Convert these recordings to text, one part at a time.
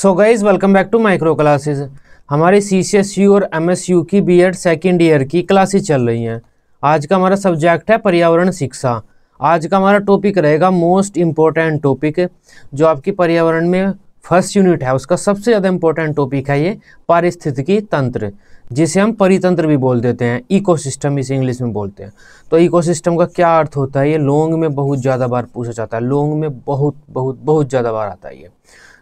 so guys welcome back to micro classes हमारे C C S U और M S U की B Ed second year की classes चल रही हैं आज का हमारा सब्जेक्ट है पर्यावरण शिक्षा आज का हमारा टॉपिक रहेगा मोस्ट इम्पोर्टेंट टॉपिक जो आपकी पर्यावरण में फर्स्ट यूनिट है उसका सबसे ज़्यादा इम्पोर्टेंट टॉपिक है ये पारिस्थितिकी तंत्र जिसे हम परितंत्र भी बोल देते हैं सिस्टम इसे इंग्लिश में बोलते हैं तो सिस्टम का क्या अर्थ होता है ये लोंग में बहुत ज़्यादा बार पूछा जाता है लोंग में बहुत बहुत बहुत ज़्यादा बार आता है ये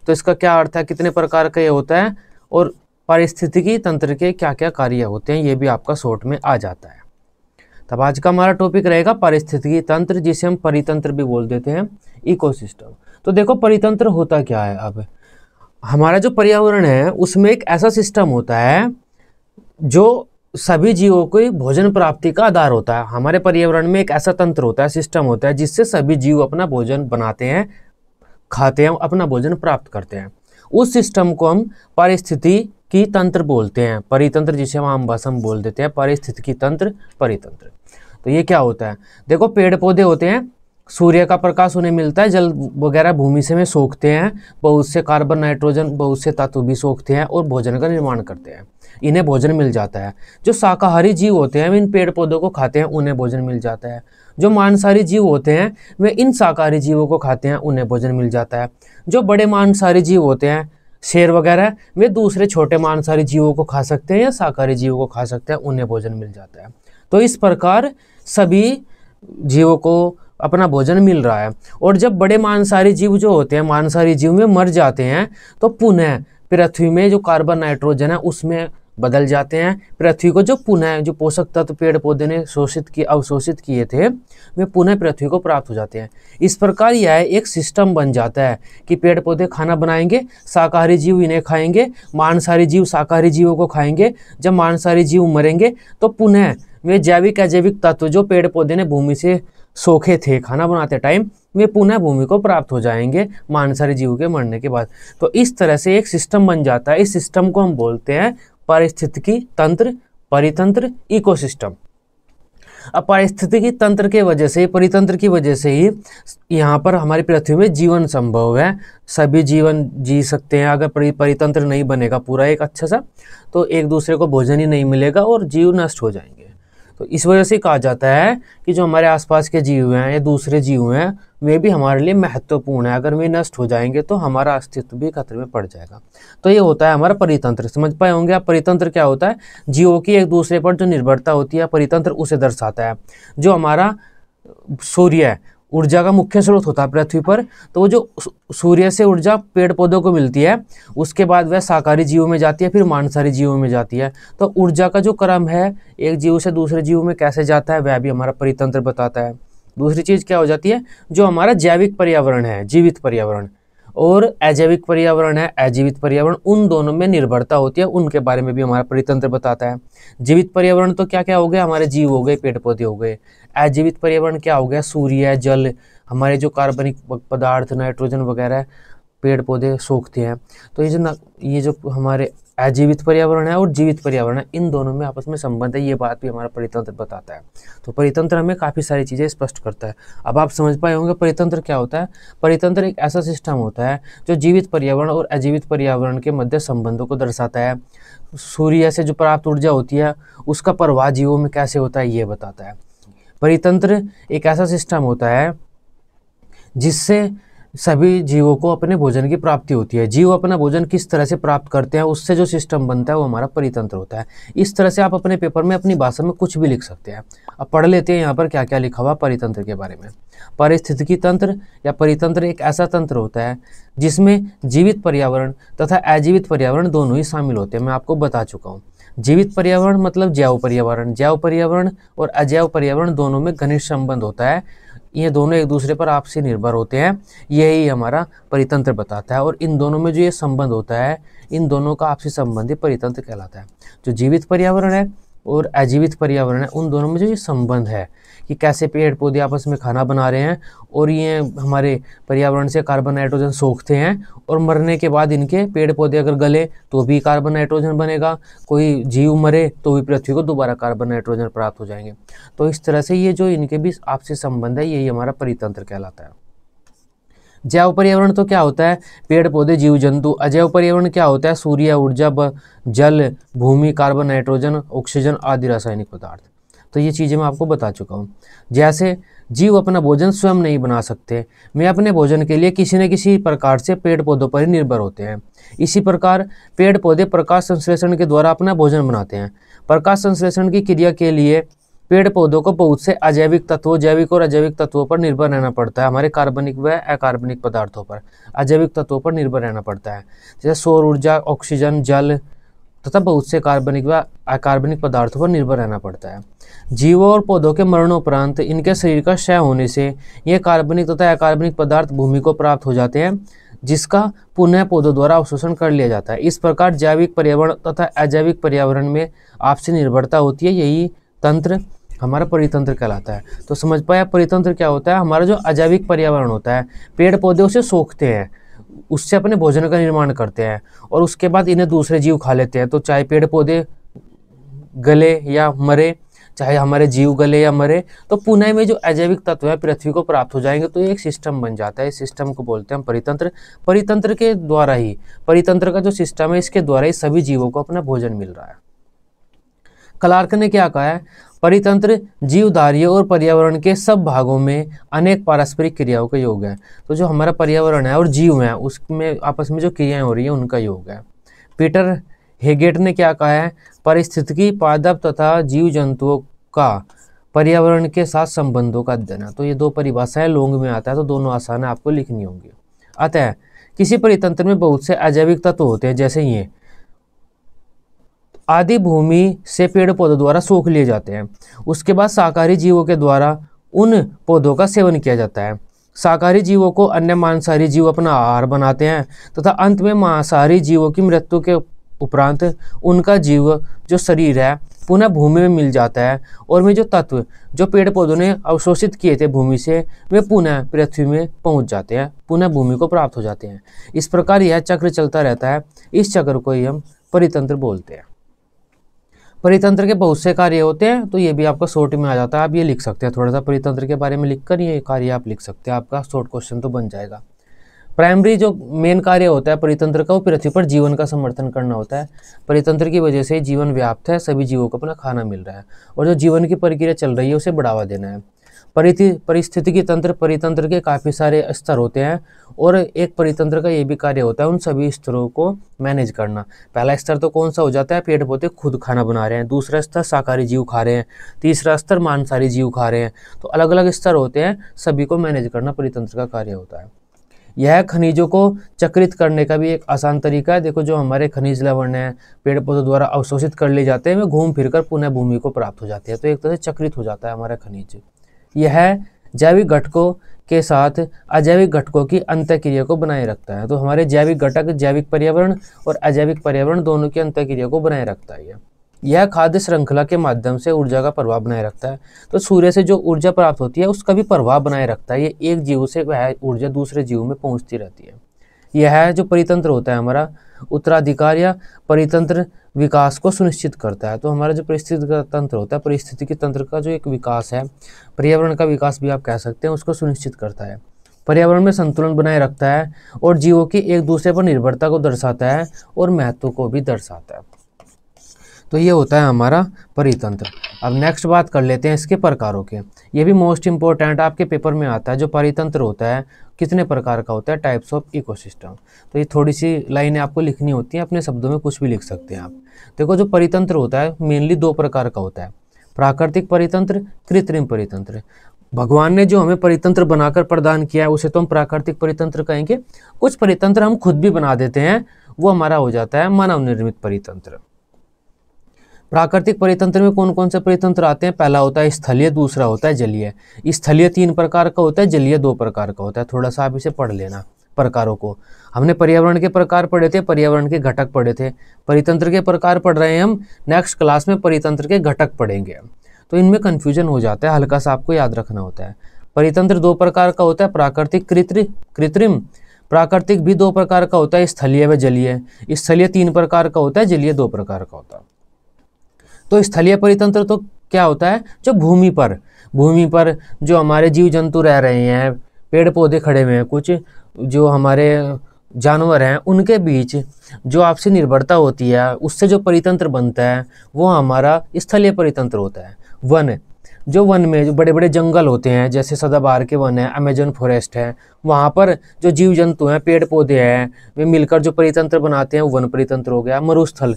तो इसका क्या अर्थ है कितने प्रकार का ये होता है और पारिस्थितिकी तंत्र के क्या क्या कार्य होते हैं ये भी आपका शॉर्ट में आ जाता है तब आज का हमारा टॉपिक रहेगा पारिस्थितिकी तंत्र जिसे हम परितंत्र भी बोल देते हैं इकोसिस्टम तो देखो परितंत्र होता क्या है अब हमारा जो पर्यावरण है उसमें एक ऐसा सिस्टम होता है जो सभी जीवों को भोजन प्राप्ति का आधार होता है हमारे पर्यावरण में एक ऐसा तंत्र होता है सिस्टम होता है जिससे सभी जीव अपना भोजन बनाते हैं खाते हैं अपना भोजन प्राप्त करते हैं उस सिस्टम को हम पारिस्थितिकी तंत्र बोलते हैं परितंत्र जिसे हम आम भाषा में बोल देते हैं पारिस्थितिकी तंत्र परितंत्र तो ये क्या होता है देखो पेड़ पौधे होते हैं सूर्य का प्रकाश उन्हें मिलता है जल वगैरह भूमि से में सोखते हैं बहुत से कार्बन नाइट्रोजन बहुत से तत्व भी सोखते हैं और भोजन का निर्माण करते हैं इन्हें भोजन मिल जाता है जो शाकाहारी जीव होते हैं इन पेड़ पौधों को खाते हैं उन्हें भोजन मिल जाता है जो मांसाहारी जीव होते हैं वे इन शाकाहारी जीवों को खाते हैं उन्हें भोजन मिल जाता है जो बड़े मांसाहारी जीव होते हैं शेर वगैरह वे दूसरे छोटे मांसाहारी जीवों को खा सकते हैं या शाकाहारी जीवों को खा सकते हैं उन्हें भोजन मिल जाता है तो इस प्रकार सभी जीवों को अपना भोजन मिल रहा है और जब बड़े मांसाहारी जीव जो होते हैं मांसाहारी जीव में मर जाते हैं तो पुनः पृथ्वी में जो कार्बन नाइट्रोजन है उसमें बदल जाते हैं पृथ्वी को जो पुनः जो पोषक तत्व पेड़ पौधे ने शोषित किए अवशोषित किए थे वे पुनः पृथ्वी को प्राप्त हो जाते हैं इस प्रकार यह एक सिस्टम बन जाता है कि पेड़ पौधे खाना बनाएंगे शाकाहारी जीव इन्हें खाएंगे मांसाहारी जीव शाकाहारी जीवों को खाएंगे जब मांसाहारी जीव मरेंगे तो पुनः वे जैविक अजैविक तत्व जो पेड़ पौधे ने भूमि से सोखे थे खाना बनाते टाइम वे पुनः भूमि को प्राप्त हो जाएंगे मांसाहारी जीव के मरने के बाद तो इस तरह से एक सिस्टम बन जाता है इस सिस्टम को हम बोलते हैं पारिस्थितिकी तंत्र परितंत्र इकोसिस्टम अब पारिस्थितिकी तंत्र के वजह से परितंत्र की वजह से ही यहाँ पर हमारी पृथ्वी में जीवन संभव है सभी जीवन जी सकते हैं अगर परितंत्र नहीं बनेगा पूरा एक अच्छा सा तो एक दूसरे को भोजन ही नहीं मिलेगा और जीव नष्ट हो जाएंगे तो इस वजह से कहा जाता है कि जो हमारे आसपास के जीव हैं या दूसरे जीव हैं वे भी हमारे लिए महत्वपूर्ण है अगर वे नष्ट हो जाएंगे तो हमारा अस्तित्व भी खतरे में पड़ जाएगा तो ये होता है हमारा परितंत्र समझ पाए होंगे आप परितंत्र क्या होता है जीवों की एक दूसरे पर जो निर्भरता होती है परितंत्र उसे दर्शाता है जो हमारा सूर्य है ऊर्जा का मुख्य स्रोत होता है पृथ्वी पर तो वो जो सूर्य से ऊर्जा पेड़ पौधों को मिलती है उसके बाद वह शाकाहारी जीवों में जाती है फिर मांसाहारी जीवों में जाती है तो ऊर्जा का जो क्रम है एक जीव से दूसरे जीव में कैसे जाता है वह भी हमारा परितंत्र बताता है दूसरी चीज़ क्या हो जाती है जो हमारा जैविक पर्यावरण है जीवित पर्यावरण और अजैविक पर्यावरण है अजीवित पर्यावरण उन दोनों में निर्भरता होती है उनके बारे में भी हमारा परितंत्र बताता है जीवित पर्यावरण तो क्या क्या हो गया हमारे जीव हो गए पेड़ पौधे हो गए अजीवित पर्यावरण क्या हो गया सूर्य जल हमारे जो कार्बनिक पदार्थ नाइट्रोजन वगैरह पेड़ पौधे सोखते हैं तो ये जो ये जो हमारे अजीवित पर्यावरण है और जीवित पर्यावरण है इन दोनों में आपस में संबंध है ये बात भी हमारा परितंत्र बताता है तो परितंत्र हमें काफ़ी सारी चीज़ें स्पष्ट करता है अब आप समझ पाए होंगे परितंत्र क्या होता है परितंत्र एक ऐसा सिस्टम होता है जो जीवित पर्यावरण और अजीवित पर्यावरण के मध्य संबंधों को दर्शाता है सूर्य से जो प्राप्त ऊर्जा होती है उसका प्रवाह जीवों में कैसे होता है ये बताता है परितंत्र एक ऐसा सिस्टम होता है जिससे सभी जीवों को अपने भोजन की प्राप्ति होती है जीव अपना भोजन किस तरह से प्राप्त करते हैं उससे जो सिस्टम बनता है वो हमारा परितंत्र होता है इस तरह से आप अपने पेपर में अपनी भाषा में कुछ भी लिख सकते हैं अब पढ़ लेते हैं यहाँ पर क्या क्या लिखा हुआ परितंत्र के बारे में पारिस्थितिकी तंत्र या परितंत्र एक ऐसा तंत्र होता है जिसमें जीवित पर्यावरण तथा अजीवित पर्यावरण दोनों ही शामिल होते हैं मैं आपको बता चुका हूँ जीवित पर्यावरण मतलब जैव पर्यावरण जैव पर्यावरण और अजैव पर्यावरण दोनों में घनिष्ठ संबंध होता है ये दोनों एक दूसरे पर आपसी निर्भर होते हैं यही हमारा परितंत्र बताता है और इन दोनों में जो ये संबंध होता है इन दोनों का आपसी संबंध ही परितंत्र कहलाता है जो जीवित पर्यावरण है और अजीवित पर्यावरण है उन दोनों में जो ये संबंध है कि कैसे पेड़ पौधे आपस में खाना बना रहे हैं और ये हमारे पर्यावरण से कार्बन नाइट्रोजन सोखते हैं और मरने के बाद इनके पेड़ पौधे अगर गले तो भी कार्बन नाइट्रोजन बनेगा कोई जीव मरे तो भी पृथ्वी को दोबारा कार्बन नाइट्रोजन प्राप्त हो जाएंगे तो इस तरह से ये जो इनके भी आपसी संबंध है यही हमारा परितंत्र कहलाता है जैव पर्यावरण तो क्या होता है पेड़ पौधे जीव जंतु अजैव पर्यावरण क्या होता है सूर्य ऊर्जा जल भूमि कार्बन नाइट्रोजन ऑक्सीजन आदि रासायनिक पदार्थ तो ये चीज़ें मैं आपको बता चुका हूँ जैसे जीव अपना भोजन स्वयं नहीं बना सकते वे अपने भोजन के लिए किसी न किसी प्रकार से पेड़ पौधों पर ही निर्भर होते हैं इसी प्रकार पेड़ पौधे प्रकाश संश्लेषण के द्वारा अपना भोजन बनाते हैं प्रकाश संश्लेषण की क्रिया के लिए पेड़ पौधों को बहुत से अजैविक तत्वों जैविक और अजैविक तत्वों पर निर्भर रहना पड़ता है हमारे कार्बनिक व अकार्बनिक पदार्थों पर अजैविक तत्वों पर निर्भर रहना पड़ता है जैसे सौर ऊर्जा ऑक्सीजन जल तथा बहुत से कार्बनिक व अकार्बनिक पदार्थों पर निर्भर रहना पड़ता है जीवों और पौधों के मरणोपरांत इनके शरीर का क्षय होने से ये कार्बनिक तथा अकार्बनिक पदार्थ भूमि को प्राप्त हो जाते हैं जिसका पुनः पौधों द्वारा अवशोषण कर लिया जाता है इस प्रकार जैविक पर्यावरण तथा अजैविक पर्यावरण में आपसी निर्भरता होती है यही तंत्र हमारा परितंत्र कहलाता है तो समझ पाया परितंत्र क्या होता है हमारा जो अजैविक पर्यावरण होता है पेड़ पौधे उसे सोखते हैं उससे अपने भोजन का निर्माण करते हैं और उसके बाद इन्हें दूसरे जीव खा लेते हैं तो चाहे पेड़ पौधे गले या मरे चाहे हमारे जीव गले या मरे तो पुणे में जो अजैविक तत्व है पृथ्वी को प्राप्त हो जाएंगे तो ये एक सिस्टम बन जाता है इस सिस्टम को बोलते हैं हम परितंत्र परितंत्र के द्वारा ही परितंत्र का जो सिस्टम है इसके द्वारा ही सभी जीवों को अपना भोजन मिल रहा है क्लार्क ने क्या कहा है परितंत्र जीवधारी और पर्यावरण के सब भागों में अनेक पारस्परिक क्रियाओं का योग है तो जो हमारा पर्यावरण है और जीव है उसमें आपस में जो क्रियाएं हो रही हैं उनका योग है पीटर हेगेट ने क्या कहा है पारिस्थितिकी पादप तथा जीव जंतुओं का पर्यावरण के साथ संबंधों का अध्ययन है तो ये दो परिभाषाएं लोंग में आता है तो दोनों आसान आपको लिखनी होंगी अतः किसी परितंत्र में बहुत से अजैविक तत्व होते हैं जैसे ये आदि भूमि से पेड़ पौधों द्वारा सोख लिए जाते हैं उसके बाद शाकाहारी जीवों के द्वारा उन पौधों का सेवन किया जाता है शाकाहारी जीवों को अन्य मांसाहारी जीव अपना आहार बनाते हैं तथा अंत में मांसाहारी जीवों की मृत्यु के उपरांत उनका जीव जो शरीर है पुनः भूमि में मिल जाता है और वे जो तत्व जो पेड़ पौधों ने अवशोषित किए थे भूमि से वे पुनः पृथ्वी में पहुंच जाते हैं पुनः भूमि को प्राप्त हो जाते हैं इस प्रकार यह चक्र चलता रहता है इस चक्र को ही हम परितंत्र बोलते हैं परितंत्र के बहुत से कार्य होते हैं तो ये भी आपका शॉर्ट में आ जाता है आप ये लिख सकते हैं थोड़ा सा परितंत्र के बारे में लिख कर ये कार्य आप लिख सकते हैं आपका शॉर्ट क्वेश्चन तो बन जाएगा प्राइमरी जो मेन कार्य होता है परितंत्र का वो पृथ्वी पर जीवन का समर्थन करना होता है परितंत्र की वजह से जीवन व्याप्त है सभी जीवों को अपना खाना मिल रहा है और जो जीवन की प्रक्रिया चल रही है उसे बढ़ावा देना है परिथि परिस्थितिकी तंत्र परितंत्र के काफ़ी सारे स्तर होते हैं और एक परितंत्र का ये भी कार्य होता है उन सभी स्तरों को मैनेज करना पहला स्तर तो कौन सा हो जाता है पेड़ पौधे खुद खाना बना रहे हैं दूसरा स्तर शाकाहारी जीव खा रहे हैं तीसरा स्तर मांसाहारी जीव खा रहे हैं तो अलग अलग स्तर होते हैं सभी को मैनेज करना परितंत्र का कार्य होता है यह खनिजों को चक्रित करने का भी एक आसान तरीका है देखो जो हमारे खनिज लवण हैं पेड़ पौधों द्वारा अवशोषित कर ले जाते हैं वे घूम फिर कर पुनः भूमि को प्राप्त हो जाते हैं तो एक तरह से चक्रित हो जाता है हमारा खनिज यह जैविक घटकों के साथ अजैविक घटकों की अंत्यक्रिया को बनाए रखता है तो हमारे जैविक घटक जैविक पर्यावरण और अजैविक पर्यावरण दोनों की अंत्यक्रिया को बनाए रखता है यह खाद्य श्रृंखला के माध्यम से ऊर्जा का प्रभाव बनाए रखता है तो सूर्य से जो ऊर्जा प्राप्त होती है उसका भी प्रभाव बनाए रखता है ये एक जीव से वह ऊर्जा दूसरे जीव में पहुंचती रहती है यह जो परितंत्र होता है हमारा उत्तराधिकार या परितंत्र विकास को सुनिश्चित करता है तो हमारा जो परिस्थिति का तंत्र होता है परिस्थितिकी तंत्र का जो एक विकास है पर्यावरण का विकास भी आप कह सकते हैं उसको सुनिश्चित करता है पर्यावरण में संतुलन बनाए रखता है और जीवों की एक दूसरे पर निर्भरता को दर्शाता है और महत्व को भी दर्शाता है तो ये होता है हमारा परितंत्र अब नेक्स्ट बात कर लेते हैं इसके प्रकारों के ये भी मोस्ट इंपॉर्टेंट आपके पेपर में आता है जो परितंत्र होता है कितने प्रकार का होता है टाइप्स ऑफ इकोसिस्टम तो ये थोड़ी सी लाइनें आपको लिखनी होती हैं अपने शब्दों में कुछ भी लिख सकते हैं आप देखो जो परितंत्र होता है मेनली दो प्रकार का होता है प्राकृतिक परितंत्र कृत्रिम परितंत्र भगवान ने जो हमें परितंत्र बनाकर प्रदान किया है उसे तो हम प्राकृतिक परितंत्र कहेंगे कुछ परितंत्र हम खुद भी बना देते हैं वो हमारा हो जाता है मानव निर्मित परितंत्र प्राकृतिक परितंत्र में कौन कौन से परितंत्र आते हैं पहला होता है स्थलीय दूसरा होता है जलीय स्थलीय तीन प्रकार का होता है जलीय दो प्रकार का होता है थोड़ा सा आप इसे पढ़ लेना प्रकारों को हमने पर्यावरण के प्रकार पढ़े थे पर्यावरण के घटक पढ़े थे परितंत्र के प्रकार पढ़ रहे हैं हम नेक्स्ट क्लास में परितंत्र के घटक पढ़ेंगे तो इनमें कन्फ्यूजन हो जाता है हल्का सा आपको याद रखना होता है परितंत्र दो प्रकार का होता है प्राकृतिक कृत्रिम कृत्रिम प्राकृतिक भी दो प्रकार का होता है स्थलीय व जलीय स्थलीय तीन प्रकार का होता है जलीय दो प्रकार का होता है तो स्थलीय परितंत्र तो क्या होता है जो भूमि पर भूमि पर जो हमारे जीव जंतु रह रहे हैं पेड़ पौधे खड़े हुए हैं कुछ जो हमारे जानवर हैं उनके बीच जो आपसी निर्भरता होती है उससे जो परितंत्र बनता है वो हमारा स्थलीय परितंत्र होता है वन जो वन में जो बड़े बड़े जंगल होते हैं जैसे सदाबहार के वन है अमेजन फॉरेस्ट है वहाँ पर जो जीव जंतु हैं पेड़ पौधे हैं वे मिलकर जो परितंत्र बनाते हैं वो वन परितंत्र हो गया मरुस्थल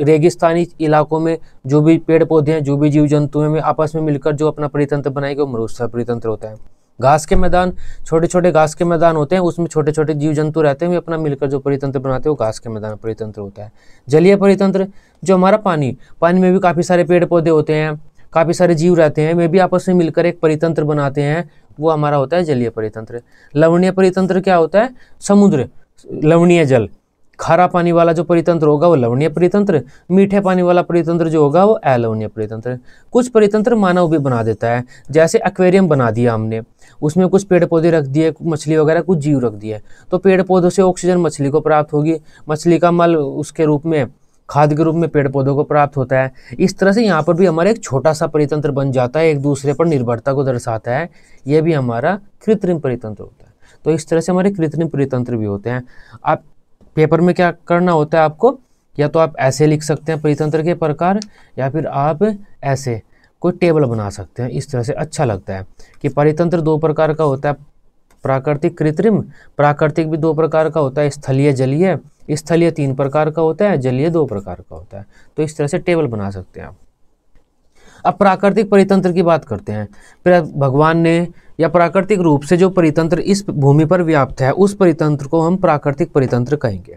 रेगिस्तानी इलाकों में जो भी पेड़ पौधे हैं जो भी जीव जंतु हैं वे आपस में मिलकर जो अपना परितंत्र बनाएंगे वो मरुस्थल परितंत्र होता है घास के मैदान छोटे छोटे घास के मैदान होते हैं उसमें छोटे छोटे जीव जंतु रहते हैं वे अपना मिलकर जो परितंत्र बनाते हैं वो घास के मैदान परितंत्र होता है जलीय परितंत्र जो हमारा पानी पानी में भी काफ़ी सारे पेड़ पौधे होते हैं काफ़ी सारे जीव रहते हैं वे भी आपस में मिलकर एक परितंत्र बनाते हैं वो हमारा होता है जलीय परितंत्र लवणीय परितंत्र क्या होता है समुद्र लवणीय जल खारा पानी वाला जो परितंत्र होगा वो लवणीय परितंत्र मीठे पानी वाला परितंत्र जो होगा वो अलवणीय परितंत्र कुछ परितंत्र मानव भी बना देता है जैसे एक्वेरियम बना दिया हमने उसमें कुछ पेड़ पौधे रख दिए मछली वगैरह कुछ जीव रख दिए तो पेड़ पौधों से ऑक्सीजन मछली को प्राप्त होगी मछली का मल उसके रूप में खाद के रूप में पेड़ पौधों को प्राप्त होता है इस तरह से यहाँ पर भी हमारा एक छोटा सा परितंत्र बन जाता है एक दूसरे पर निर्भरता को दर्शाता है यह भी हमारा कृत्रिम परितंत्र होता है तो इस तरह से हमारे कृत्रिम परितंत्र भी होते हैं आप पेपर में क्या करना होता है आपको या तो आप ऐसे लिख सकते हैं परितंत्र के प्रकार या फिर आप ऐसे कोई टेबल बना सकते हैं इस तरह से अच्छा लगता है कि परितंत्र दो प्रकार का होता है प्राकृतिक कृत्रिम प्राकृतिक भी दो प्रकार का होता है स्थलीय जलीय स्थलीय तीन प्रकार का होता है जलीय दो प्रकार का होता है तो इस तरह से टेबल बना सकते हैं आप अब प्राकृतिक परितंत्र की बात करते हैं भगवान ने या प्राकृतिक रूप से जो परितंत्र इस भूमि पर व्याप्त है उस परितंत्र को हम प्राकृतिक परितंत्र कहेंगे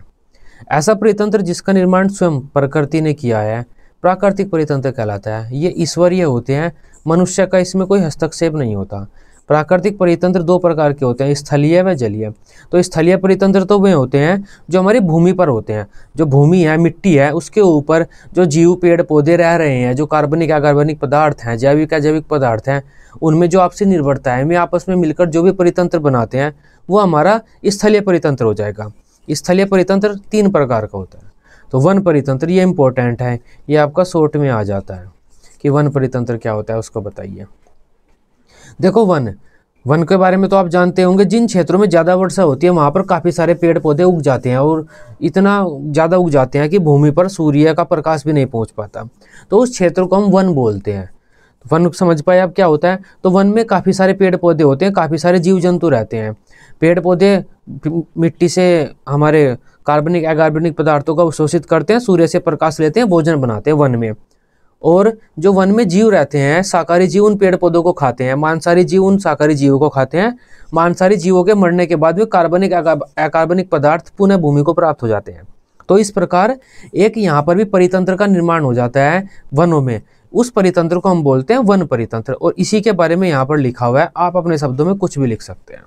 ऐसा परितंत्र जिसका निर्माण स्वयं प्रकृति ने किया है प्राकृतिक परितंत्र कहलाता है ये ईश्वरीय होते हैं मनुष्य का इसमें कोई हस्तक्षेप नहीं होता प्राकृतिक परितंत्र दो प्रकार के होते हैं स्थलीय व जलीय तो स्थलीय परितंत्र तो वे होते हैं जो हमारी भूमि पर होते हैं जो भूमि है मिट्टी है उसके ऊपर जो जीव पेड़ पौधे रह रहे हैं जो कार्बनिक अकार्बनिक पदार्थ हैं जैविक अजैविक पदार्थ हैं उनमें जो आपसी निर्भरता है वे आपस में मिलकर जो भी परितंत्र बनाते हैं वो हमारा स्थलीय परितंत्र हो जाएगा स्थलीय परितंत्र तीन प्रकार का होता है तो वन परितंत्र ये इंपॉर्टेंट है ये आपका शॉर्ट में आ जाता है कि वन परितंत्र क्या होता है उसको बताइए देखो वन वन के बारे में तो आप जानते होंगे जिन क्षेत्रों में ज़्यादा वर्षा होती है वहाँ पर काफ़ी सारे पेड़ पौधे उग जाते हैं और इतना ज़्यादा उग जाते हैं कि भूमि पर सूर्य का प्रकाश भी नहीं पहुँच पाता तो उस क्षेत्र को हम वन बोलते हैं तो वन समझ पाए आप क्या होता है तो वन में काफ़ी सारे पेड़ पौधे होते हैं काफ़ी सारे जीव जंतु रहते हैं पेड़ पौधे मिट्टी से हमारे कार्बनिक अकार्बनिक पदार्थों का अवशोषित करते हैं सूर्य से प्रकाश लेते हैं भोजन बनाते हैं वन में और जो वन में जीव रहते हैं शाकाहारी जीव उन पेड़ पौधों को खाते हैं मांसाहारी जीव उन शाकाहारी जीवों को खाते हैं मांसाहारी जीवों के मरने के बाद भी कार्बनिक अकार्बनिक पदार्थ पुनः भूमि को प्राप्त हो जाते हैं तो इस प्रकार एक यहाँ पर भी परितंत्र का निर्माण हो जाता है वनों में उस परितंत्र को हम बोलते हैं वन परितंत्र और इसी के बारे में यहाँ पर लिखा हुआ है आप अपने शब्दों में कुछ भी लिख सकते हैं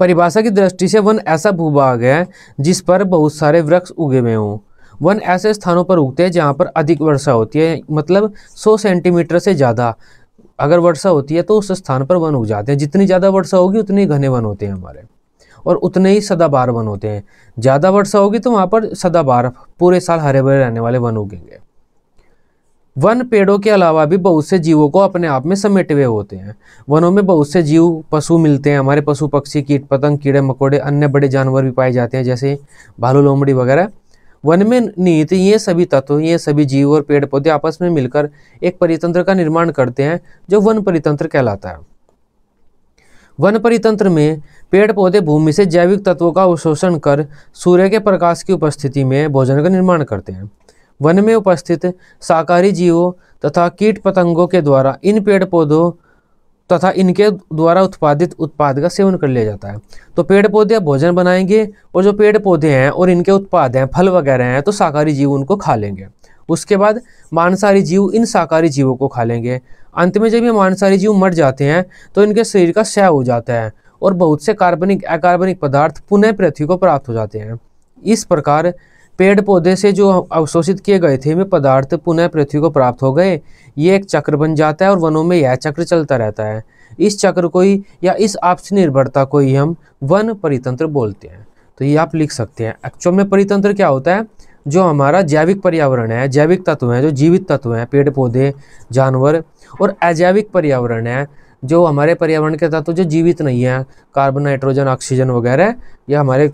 परिभाषा की दृष्टि से वन ऐसा भूभाग है जिस पर बहुत सारे वृक्ष उगे हुए हों वन ऐसे स्थानों पर उगते हैं जहाँ पर अधिक वर्षा होती है मतलब सौ सेंटीमीटर से ज़्यादा अगर वर्षा होती है तो उस स्थान पर वन उग जाते हैं जितनी ज़्यादा वर्षा होगी उतने घने वन होते हैं हमारे और उतने ही सदाबार वन होते हैं ज़्यादा वर्षा होगी तो वहाँ पर सदाबार पूरे साल हरे भरे रहने वाले वन उगेंगे वन पेड़ों के अलावा भी बहुत से जीवों को अपने आप में समेटे हुए होते हैं वनों में बहुत से जीव पशु मिलते हैं हमारे पशु पक्षी कीट पतंग कीड़े मकोड़े अन्य बड़े जानवर भी पाए जाते हैं जैसे भालू लोमड़ी वगैरह वन में निहित ये सभी तत्व ये सभी जीव और पेड़ पौधे आपस में मिलकर एक परितंत्र का निर्माण करते हैं जो वन परितंत्र कहलाता है वन परितंत्र में पेड़ पौधे भूमि से जैविक तत्वों का अवशोषण कर सूर्य के प्रकाश की उपस्थिति में भोजन का निर्माण करते हैं वन में उपस्थित शाकाहारी जीवों तथा कीट पतंगों के द्वारा इन पेड़ पौधों तथा इनके द्वारा उत्पादित उत्पाद का सेवन कर लिया जाता है तो पेड़ पौधे भोजन बनाएंगे और जो पेड़ पौधे हैं और इनके उत्पाद हैं फल वगैरह हैं तो शाकाहारी जीव उनको खा लेंगे उसके बाद मांसाहारी जीव इन शाकाहारी जीवों को खा लेंगे अंत में जब ये मांसाहारी जीव मर जाते हैं तो इनके शरीर का क्षय हो जाता है और बहुत से कार्बनिक अकार्बनिक पदार्थ पुनः पृथ्वी को प्राप्त हो जाते हैं इस प्रकार पेड़ पौधे से जो अवशोषित किए गए थे वे पदार्थ पुनः पृथ्वी को प्राप्त हो गए ये एक चक्र बन जाता है और वनों में यह चक्र चलता रहता है इस चक्र को ही या इस आपसी निर्भरता को ही हम वन परितंत्र बोलते हैं तो ये आप लिख सकते हैं एक्चुअल में परितंत्र क्या होता है जो हमारा जैविक पर्यावरण है जैविक तत्व हैं जो जीवित तत्व हैं पेड़ पौधे जानवर और अजैविक पर्यावरण है जो हमारे पर्यावरण के तत्व जो जीवित नहीं है कार्बन नाइट्रोजन ऑक्सीजन वगैरह या हमारे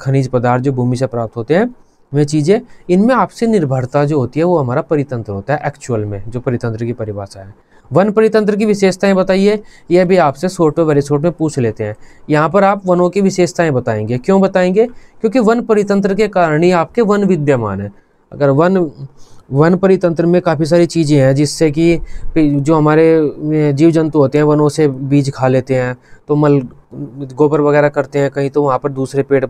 खनिज पदार्थ जो भूमि से प्राप्त होते हैं वे चीज़ें इनमें आपसे निर्भरता जो होती है वो हमारा परितंत्र होता है एक्चुअल में जो परितंत्र की परिभाषा है वन परितंत्र की विशेषताएं बताइए यह भी आपसे शोर्ट वेरी शोर्ट में पूछ लेते हैं यहाँ पर आप वनों की विशेषताएं बताएंगे क्यों बताएंगे क्योंकि वन परितंत्र के कारण ही आपके वन विद्यमान है अगर वन वन परितंत्र में काफ़ी सारी चीज़ें हैं जिससे कि जो हमारे जीव जंतु होते हैं वनों से बीज खा लेते हैं तो मल गोबर वगैरह करते हैं कहीं तो वहाँ पर दूसरे पेड़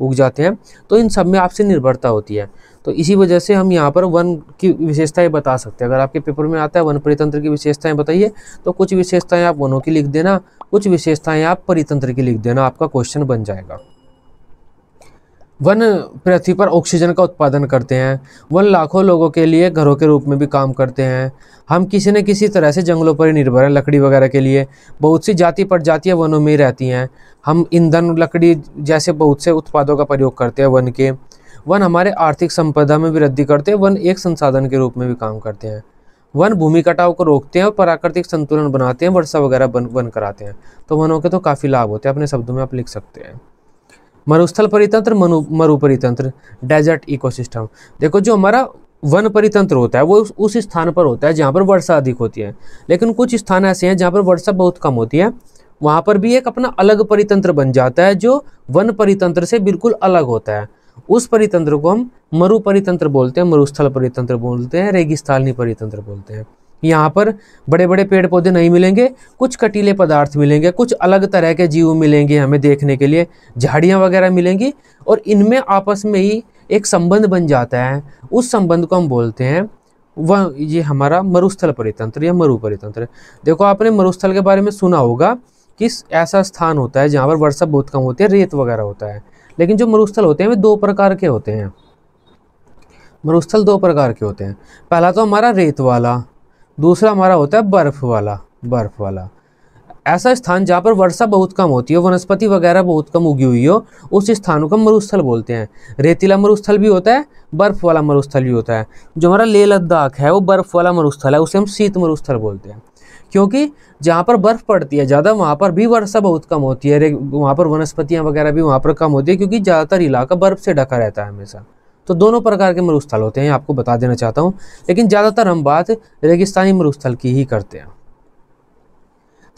उग जाते हैं तो इन सब में आपसे निर्भरता होती है तो इसी वजह से हम यहाँ पर वन की विशेषताएं बता सकते हैं अगर आपके पेपर में आता है वन परितंत्र की विशेषताएं बताइए तो कुछ विशेषताएं आप वनों की लिख देना कुछ विशेषताएं आप परितंत्र की लिख देना आपका क्वेश्चन बन जाएगा वन पृथ्वी पर ऑक्सीजन का उत्पादन करते हैं वन लाखों लोगों के लिए घरों के रूप में भी काम करते हैं हम किसी न किसी तरह से जंगलों पर ही निर्भर हैं लकड़ी वगैरह के लिए बहुत सी जाति प्रजातियाँ वनों में ही रहती हैं हम ईंधन लकड़ी जैसे बहुत से उत्पादों का प्रयोग करते हैं वन के वन हमारे आर्थिक संपदा में वृद्धि करते हैं वन एक संसाधन के रूप में भी काम करते हैं वन भूमि कटाव को रोकते हैं और प्राकृतिक संतुलन बनाते हैं वर्षा वगैरह बन वन कराते हैं तो वनों के तो काफ़ी लाभ होते हैं अपने शब्दों में आप लिख सकते हैं मरुस्थल परितंत्र मनु मरु परितंत्र डेजर्ट इकोसिस्टम देखो जो हमारा वन परितंत्र होता है वो उस स्थान पर होता है जहाँ पर वर्षा अधिक होती है लेकिन कुछ स्थान ऐसे हैं जहाँ पर वर्षा बहुत कम होती है वहाँ पर भी एक अपना अलग परितंत्र बन जाता है जो वन परितंत्र से बिल्कुल अलग होता है उस परितंत्र को हम मरु परितंत्र बोलते हैं मरुस्थल परितंत्र बोलते हैं रेगिस्तानी परितंत्र बोलते हैं यहाँ पर बड़े बड़े पेड़ पौधे नहीं मिलेंगे कुछ कटीले पदार्थ मिलेंगे कुछ अलग तरह के जीव मिलेंगे हमें देखने के लिए झाड़ियाँ वगैरह मिलेंगी और इनमें आपस में ही एक संबंध बन जाता है उस संबंध को हम बोलते हैं वह ये हमारा मरुस्थल परितंत्र या मरु परितंत्र देखो आपने मरुस्थल के बारे में सुना होगा कि ऐसा स्थान होता है जहाँ पर वर्षा बहुत कम होती है रेत वगैरह होता है लेकिन जो मरुस्थल होते हैं वे दो प्रकार के होते हैं मरुस्थल दो प्रकार के होते हैं पहला तो हमारा रेत वाला दूसरा हमारा होता है बर्फ़ वाला बर्फ़ वाला ऐसा स्थान जहाँ पर वर्षा बहुत कम होती है वनस्पति वगैरह बहुत कम उगी हुई हो उस स्थानों को मरुस्थल बोलते हैं रेतीला मरुस्थल भी होता है बर्फ़ वाला मरुस्थल भी होता है जो हमारा लेह लद्दाख है वो बर्फ़ वाला मरुस्थल है उसे हम शीत मरुस्थल बोलते हैं क्योंकि जहाँ पर बर्फ़ पड़ती है ज़्यादा वहाँ पर भी वर्षा बहुत कम होती है वहाँ पर वनस्पतियाँ वगैरह भी वहाँ पर कम होती है क्योंकि ज़्यादातर इलाका बर्फ़ से ढका रहता है हमेशा तो दोनों प्रकार के मरुस्थल होते हैं आपको बता देना चाहता हूँ लेकिन ज़्यादातर हम बात रेगिस्तानी मरुस्थल की ही करते हैं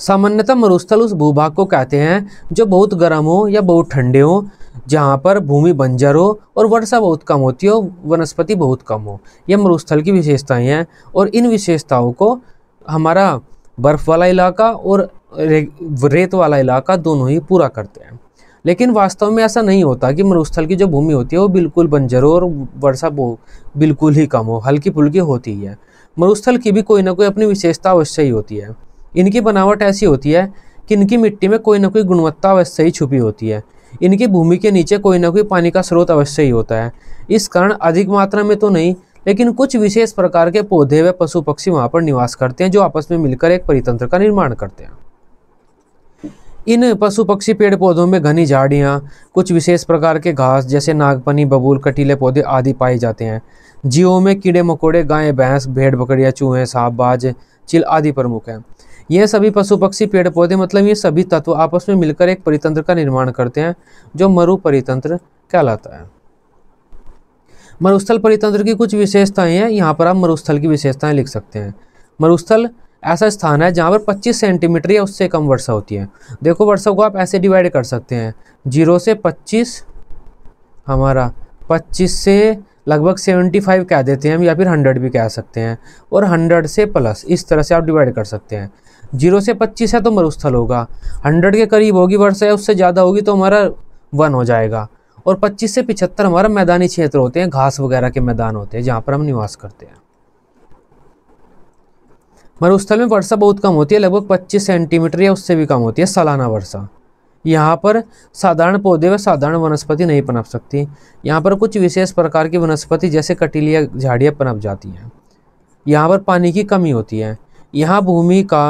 सामान्यतः मरुस्थल उस भूभाग को कहते हैं जो बहुत गर्म हो या बहुत ठंडे हो जहाँ पर भूमि बंजर हो और वर्षा बहुत कम होती हो वनस्पति बहुत कम हो यह मरुस्थल की विशेषताएं हैं और इन विशेषताओं को हमारा बर्फ़ वाला इलाका और रेत वाला इलाका दोनों ही पूरा करते हैं लेकिन वास्तव में ऐसा नहीं होता कि मरुस्थल की जो भूमि होती है वो बिल्कुल बंजर हो और वर्षा बिल्कुल ही कम हो हल्की फुल्की होती है मरुस्थल की भी कोई ना कोई अपनी विशेषता अवश्य ही होती है इनकी बनावट ऐसी होती है कि इनकी मिट्टी में कोई ना कोई गुणवत्ता अवश्य ही छुपी होती है इनकी भूमि के नीचे कोई ना कोई पानी का स्रोत अवश्य ही होता है इस कारण अधिक मात्रा में तो नहीं लेकिन कुछ विशेष प्रकार के पौधे व पशु पक्षी वहाँ पर निवास करते हैं जो आपस में मिलकर एक परितंत्र का निर्माण करते हैं इन पशु पक्षी पेड़ पौधों में घनी झाड़ियाँ कुछ विशेष प्रकार के घास जैसे नागपनी बबूल कटीले पौधे आदि पाए जाते हैं जीवों में कीड़े मकोड़े गाय भैंस भेड़ बकरियाँ चूहे सांप बाज चिल आदि प्रमुख हैं ये सभी पशु पक्षी पेड़ पौधे मतलब ये सभी तत्व आपस में मिलकर एक परितंत्र का निर्माण करते हैं जो मरु परितंत्र कहलाता है मरुस्थल परितंत्र की कुछ विशेषताएं हैं यहाँ पर आप मरुस्थल की विशेषताएं लिख सकते हैं मरुस्थल ऐसा स्थान है जहाँ पर 25 सेंटीमीटर या उससे कम वर्षा होती है देखो वर्षा को आप ऐसे डिवाइड कर सकते हैं जीरो से 25 हमारा 25 से लगभग 75 कह देते हैं हम या फिर 100 भी कह सकते हैं और 100 से प्लस इस तरह से आप डिवाइड कर सकते हैं जीरो से 25 है तो मरुस्थल होगा 100 के करीब होगी वर्षा या उससे ज़्यादा होगी तो हमारा वन हो जाएगा और पच्चीस से पिछहत्तर हमारा मैदानी क्षेत्र होते हैं घास वगैरह के मैदान होते हैं जहाँ पर हम निवास करते हैं मरुस्थल में वर्षा बहुत कम होती है लगभग 25 सेंटीमीटर या उससे भी कम होती है सालाना वर्षा यहाँ पर साधारण पौधे व साधारण वनस्पति नहीं पनप सकती यहाँ पर कुछ विशेष प्रकार की वनस्पति जैसे कटीलिया झाड़ियाँ पनप जाती हैं यहाँ पर पानी की कमी होती है यहाँ भूमि का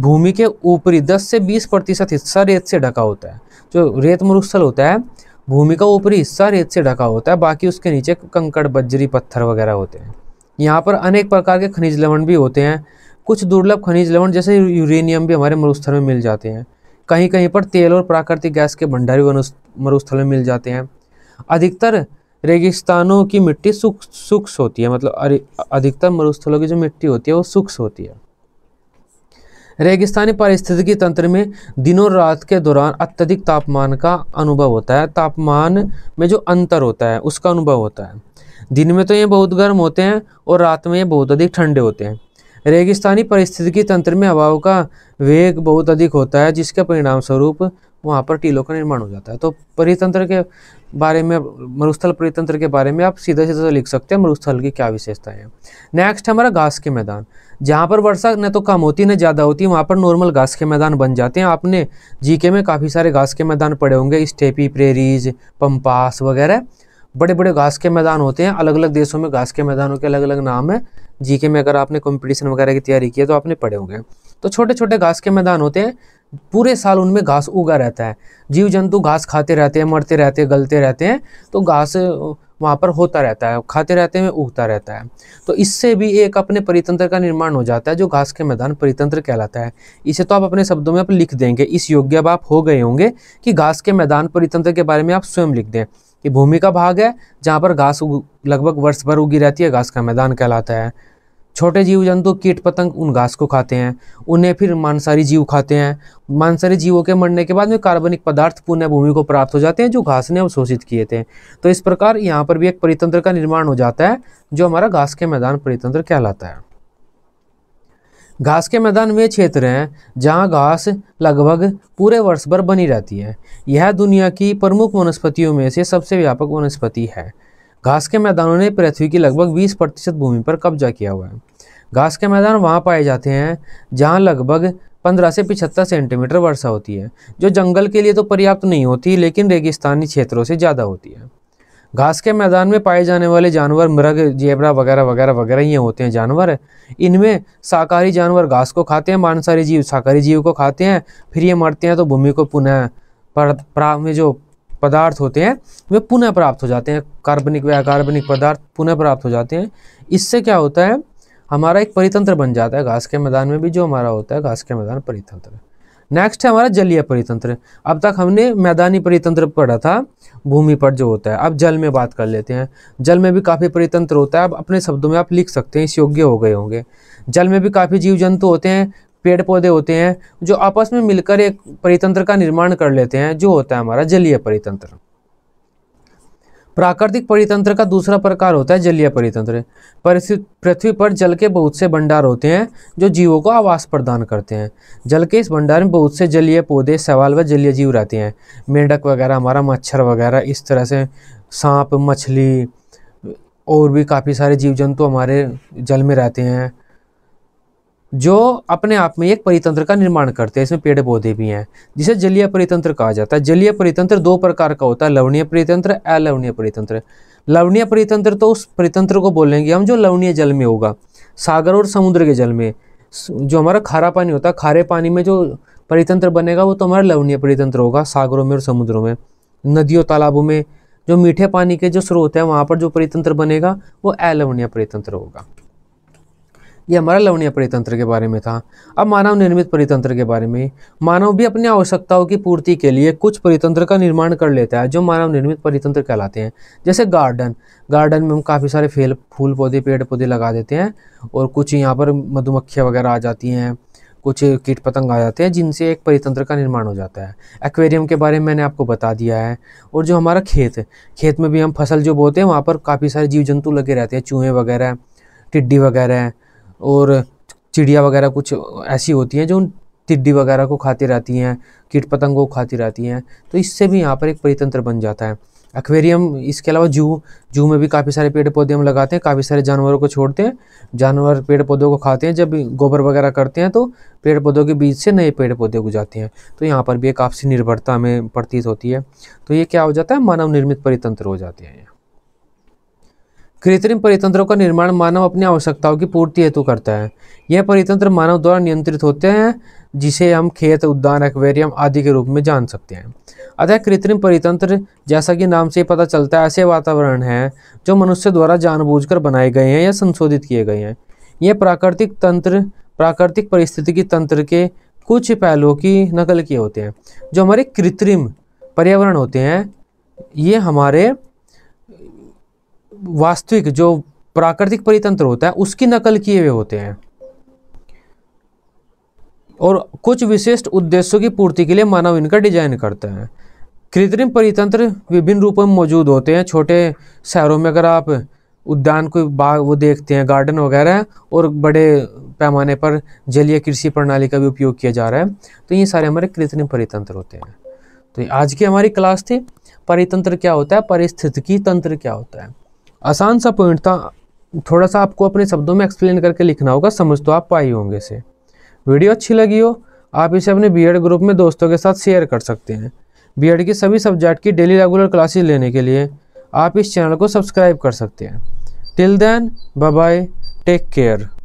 भूमि के ऊपरी 10 से 20 प्रतिशत हिस्सा रेत से ढका होता है जो रेत मरुस्थल होता है भूमि का ऊपरी हिस्सा रेत से ढका होता है बाकी उसके नीचे कंकड़ बजरी पत्थर वगैरह होते हैं यहाँ पर अनेक प्रकार के खनिज लवण भी होते हैं कुछ दुर्लभ खनिज लवण जैसे यूरेनियम भी हमारे मरुस्थल में मिल जाते हैं कहीं कहीं पर तेल और प्राकृतिक गैस के भंडार भी मरुस्थल में मिल जाते हैं अधिकतर रेगिस्तानों की मिट्टी सुख सुक्स होती है मतलब अधिकतर मरुस्थलों की जो मिट्टी होती है वो सूक्ष्म होती है रेगिस्तानी पारिस्थितिकी तंत्र में दिनों रात के दौरान अत्यधिक तापमान का अनुभव होता है तापमान में जो अंतर होता है उसका अनुभव होता है दिन में तो ये बहुत गर्म होते हैं और रात में ये बहुत अधिक ठंडे होते हैं रेगिस्तानी परिस्थितिकी तंत्र में हवाओं का वेग बहुत अधिक होता है जिसके परिणाम स्वरूप वहाँ पर टीलों का निर्माण हो जाता है तो परितंत्र के बारे में मरुस्थल परितंत्र के बारे में आप सीधे सीधे तो लिख सकते हैं मरुस्थल की क्या विशेषताएं हैं नेक्स्ट हमारा घास के मैदान जहाँ पर वर्षा न तो कम होती न ज़्यादा होती है वहाँ पर नॉर्मल घास के मैदान बन जाते हैं आपने जीके में काफ़ी सारे घास के मैदान पड़े होंगे स्टेपी प्रेरीज पम्पास वगैरह बड़े बड़े घास के मैदान होते हैं अलग अलग देशों में घास के मैदानों के अलग अलग नाम है जीके में अगर आपने कंपटीशन वगैरह की तैयारी की है तो आपने पढ़े होंगे तो छोटे छोटे घास के मैदान होते हैं पूरे साल उनमें घास उगा रहता है जीव जंतु घास खाते रहते हैं मरते रहते हैं गलते रहते हैं तो घास वहाँ पर होता रहता है खाते रहते हैं उगता रहता है तो इससे भी एक अपने परितंत्र का निर्माण हो जाता है जो घास के मैदान परितंत्र कहलाता है इसे तो आप अपने शब्दों में आप लिख देंगे इस योग्य अब आप हो गए होंगे कि घास के मैदान परितंत्र के बारे में आप स्वयं लिख दें ये भूमि का भाग है जहाँ पर घास लगभग वर्ष भर उगी रहती है घास का मैदान कहलाता है छोटे जीव जंतु कीट पतंग उन घास को खाते हैं उन्हें फिर मांसाहारी जीव खाते हैं मांसाहारी जीवों के मरने के बाद में कार्बनिक पदार्थ पुनः भूमि को प्राप्त हो जाते हैं जो घास ने अवशोषित किए थे तो इस प्रकार यहाँ पर भी एक परितंत्र का निर्माण हो जाता है जो हमारा घास के मैदान परितंत्र कहलाता है घास के मैदान वे क्षेत्र हैं जहाँ घास लगभग पूरे वर्ष भर बनी रहती है यह दुनिया की प्रमुख वनस्पतियों में से सबसे व्यापक वनस्पति है घास के मैदानों ने पृथ्वी की लगभग 20 प्रतिशत भूमि पर कब्जा किया हुआ है घास के मैदान वहाँ पाए जाते हैं जहाँ लगभग 15 से पिछहत्तर सेंटीमीटर वर्षा होती है जो जंगल के लिए तो पर्याप्त नहीं होती लेकिन रेगिस्तानी क्षेत्रों से ज़्यादा होती है घास के मैदान में पाए जाने वाले जानवर मृग जेबरा वगैरह वगैरह वगैरह ये होते हैं जानवर इनमें शाकाहारी जानवर घास को खाते हैं मांसाहारी जीव शाकाहारी जीव को खाते हैं फिर ये मरते हैं तो भूमि को पुनः प्राप्त में जो पदार्थ होते हैं वे पुनः प्राप्त हो जाते हैं कार्बनिक व अकार्बनिक पदार्थ पुनः प्राप्त हो जाते हैं इससे क्या होता है हमारा एक परितंत्र बन जाता है घास के मैदान में भी जो हमारा होता है घास के मैदान परितंत्र है नेक्स्ट है हमारा जलीय परितंत्र अब तक हमने मैदानी परितंत्र पढ़ा था भूमि पर जो होता है अब जल में बात कर लेते हैं जल में भी काफ़ी परितंत्र होता है अब अपने शब्दों में आप लिख सकते हैं इस योग्य हो गए होंगे जल में भी काफ़ी जीव जंतु होते हैं पेड़ पौधे होते हैं जो आपस में मिलकर एक परितंत्र का निर्माण कर लेते हैं जो होता है हमारा जलीय परितंत्र प्राकृतिक परितंत्र का दूसरा प्रकार होता है जलीय परितंत्र पृथ्वी पर जल के बहुत से भंडार होते हैं जो जीवों को आवास प्रदान करते हैं जल के इस भंडार में बहुत से जलीय पौधे सवाल व जलीय जीव रहते हैं मेंढक वगैरह हमारा मच्छर वगैरह इस तरह से सांप मछली और भी काफ़ी सारे जीव जंतु हमारे जल में रहते हैं जो अपने आप में एक परितंत्र का निर्माण करते हैं इसमें पेड़ पौधे भी हैं जिसे जलीय परितंत्र कहा जाता है जलीय परितंत्र दो प्रकार का होता है लवणीय परितंत्र अलवणीय परितंत्र लवणीय परितंत्र तो उस परितंत्र को बोलेंगे हम जो लवणीय जल में होगा सागर और समुद्र के जल में जो हमारा खारा पानी होता है खारे पानी में जो परितंत्र बनेगा वो तो हमारा लवणीय परितंत्र होगा सागरों में और समुद्रों में नदियों तालाबों में जो मीठे पानी के जो स्रोत हैं वहाँ पर जो परितंत्र बनेगा वो अलवणीय परितंत्र होगा ये हमारा लवणीय परितंत्र के बारे में था अब मानव निर्मित परितंत्र के बारे में मानव भी अपनी आवश्यकताओं की पूर्ति के लिए कुछ परितंत्र का निर्माण कर लेता है जो मानव निर्मित परितंत्र कहलाते हैं जैसे गार्डन गार्डन में हम काफ़ी सारे फेल फूल पौधे पेड़ पौधे लगा देते हैं और कुछ यहाँ पर मधुमक्खियाँ वगैरह आ जाती हैं कुछ कीट पतंग आ जाते हैं जिनसे एक परितंत्र का निर्माण हो जाता है एक्वेरियम के बारे में मैंने आपको बता दिया है और जो हमारा खेत खेत में भी हम फसल जो बोते हैं वहाँ पर काफ़ी सारे जीव जंतु लगे रहते हैं चूहे वगैरह टिड्डी वगैरह और चिड़िया वगैरह कुछ ऐसी होती हैं जो उन टिड्डी वगैरह को खाती रहती हैं कीट पतंगों को खाती रहती हैं तो इससे भी यहाँ पर एक परितंत्र बन जाता है एक्वेरियम इसके अलावा जू जू में भी काफ़ी सारे पेड़ पौधे हम लगाते हैं काफ़ी सारे जानवरों को छोड़ते हैं जानवर पेड़ पौधों को खाते हैं जब गोबर वगैरह करते हैं तो पेड़ पौधों के बीच से नए पेड़ पौधे उग जाते हैं तो यहाँ पर भी एक आपसी निर्भरता हमें प्रतीत होती है तो ये क्या हो जाता है मानव निर्मित परितंत्र हो जाते हैं कृत्रिम परितंत्रों का निर्माण मानव अपनी आवश्यकताओं की पूर्ति हेतु करता है यह परितंत्र मानव द्वारा नियंत्रित होते हैं जिसे हम खेत उद्यान एक्वेरियम आदि के रूप में जान सकते हैं अतः कृत्रिम परितंत्र जैसा कि नाम से पता चलता है ऐसे वातावरण हैं जो मनुष्य द्वारा जानबूझकर बनाए गए हैं या संशोधित किए गए हैं यह प्राकृतिक तंत्र प्राकृतिक परिस्थितिकी तंत्र के कुछ पहलुओं की नकल किए होते हैं जो हमारे कृत्रिम पर्यावरण होते हैं ये हमारे वास्तविक जो प्राकृतिक परितंत्र होता है उसकी नकल किए हुए होते हैं और कुछ विशिष्ट उद्देश्यों की पूर्ति के लिए मानव इनका डिजाइन करता है कृत्रिम परितंत्र विभिन्न रूपों में मौजूद होते हैं छोटे शहरों में अगर आप उद्यान को बाग वो देखते हैं गार्डन वगैरह और बड़े पैमाने पर जलीय कृषि प्रणाली का भी उपयोग किया जा रहा है तो ये सारे हमारे कृत्रिम परितंत्र होते हैं तो आज की हमारी क्लास थी परितंत्र क्या होता है परिस्थितिकी तंत्र क्या होता है आसान सा पॉइंट था थोड़ा सा आपको अपने शब्दों में एक्सप्लेन करके लिखना होगा समझ तो आप पाई होंगे इसे वीडियो अच्छी लगी हो आप इसे अपने बी ग्रुप में दोस्तों के साथ शेयर कर सकते हैं बी की सभी सब्जेक्ट की डेली रेगुलर क्लासेज लेने के लिए आप इस चैनल को सब्सक्राइब कर सकते हैं till then bye take care